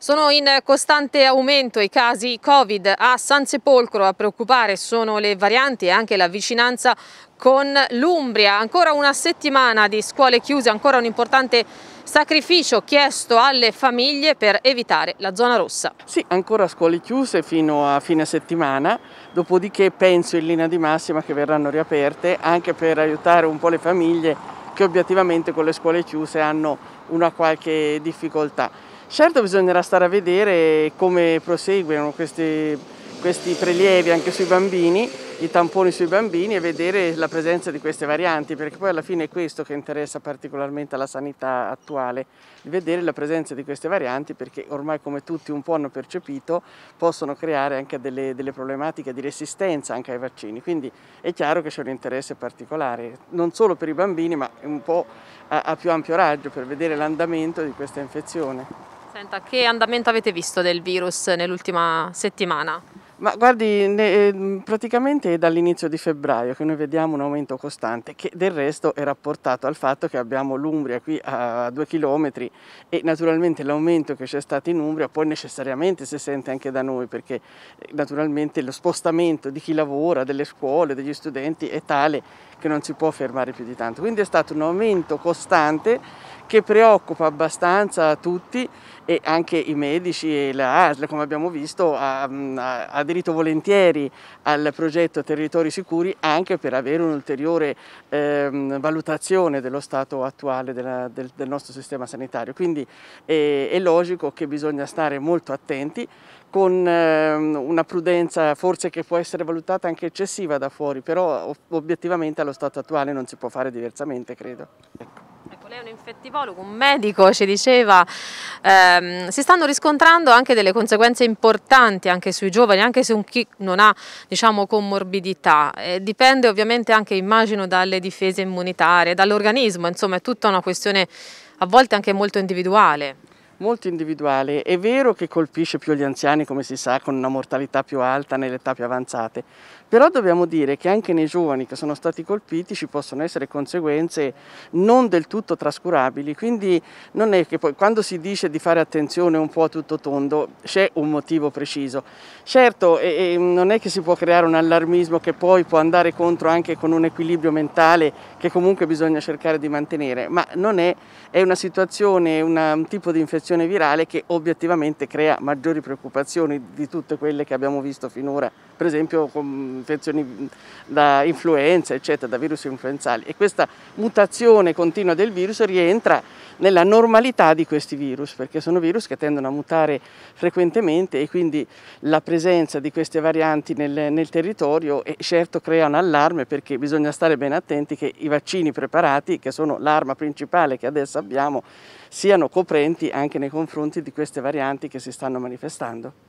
Sono in costante aumento i casi Covid a San Sepolcro, a preoccupare sono le varianti e anche la vicinanza con l'Umbria. Ancora una settimana di scuole chiuse, ancora un importante sacrificio chiesto alle famiglie per evitare la zona rossa. Sì, ancora scuole chiuse fino a fine settimana, dopodiché penso in linea di massima che verranno riaperte anche per aiutare un po' le famiglie che obiettivamente con le scuole chiuse hanno una qualche difficoltà. Certo bisognerà stare a vedere come proseguono questi, questi prelievi anche sui bambini, i tamponi sui bambini e vedere la presenza di queste varianti, perché poi alla fine è questo che interessa particolarmente alla sanità attuale, vedere la presenza di queste varianti perché ormai come tutti un po' hanno percepito possono creare anche delle, delle problematiche di resistenza anche ai vaccini, quindi è chiaro che c'è un interesse particolare, non solo per i bambini ma un po' a, a più ampio raggio per vedere l'andamento di questa infezione. Senta, che andamento avete visto del virus nell'ultima settimana? Ma guardi, ehm, praticamente è dall'inizio di febbraio che noi vediamo un aumento costante, che del resto è rapportato al fatto che abbiamo l'Umbria qui a due chilometri e naturalmente l'aumento che c'è stato in Umbria poi necessariamente si sente anche da noi, perché eh, naturalmente lo spostamento di chi lavora, delle scuole, degli studenti è tale che non si può fermare più di tanto. Quindi è stato un aumento costante che preoccupa abbastanza tutti e anche i medici e la ASL, come abbiamo visto, ha, ha aderito volentieri al progetto Territori Sicuri anche per avere un'ulteriore ehm, valutazione dello stato attuale della, del, del, nostro sistema sanitario. Quindi eh, è logico che bisogna stare molto attenti con ehm, una prudenza forse che può essere valutata anche eccessiva da fuori, però obiettivamente allo stato attuale non si può fare diversamente, credo lei è un infettivologo, un medico, ci diceva, ehm, si stanno riscontrando anche delle conseguenze importanti anche sui giovani, anche su chi non ha diciamo, comorbidità. Eh, dipende ovviamente anche, immagino, dalle difese immunitarie, dall'organismo, insomma è tutta una questione a volte anche molto individuale molto individuale. È vero che colpisce più gli anziani, come si sa, con una mortalità più alta nelle età più avanzate, però dobbiamo dire che anche nei giovani che sono stati colpiti ci possono essere conseguenze non del tutto trascurabili, quindi non è che poi quando si dice di fare attenzione un po' a tutto tondo c'è un motivo preciso. Certo, e, e non è che si può creare un allarmismo che poi può andare contro anche con un equilibrio mentale che comunque bisogna cercare di mantenere, ma non è, è una situazione, una, un tipo di infezione infezione virale che obiettivamente crea maggiori preoccupazioni di tutte quelle che abbiamo visto finora, per esempio con infezioni da influenza, eccetera, da virus influenzali. E questa mutazione continua del virus rientra nella normalità di questi virus, perché sono virus che tendono a mutare frequentemente e quindi la presenza di queste varianti nel, nel territorio è, certo crea un allarme perché bisogna stare ben attenti che i vaccini preparati, che sono l'arma principale che adesso abbiamo, siano coprenti anche anche nei confronti di queste varianti che si stanno manifestando.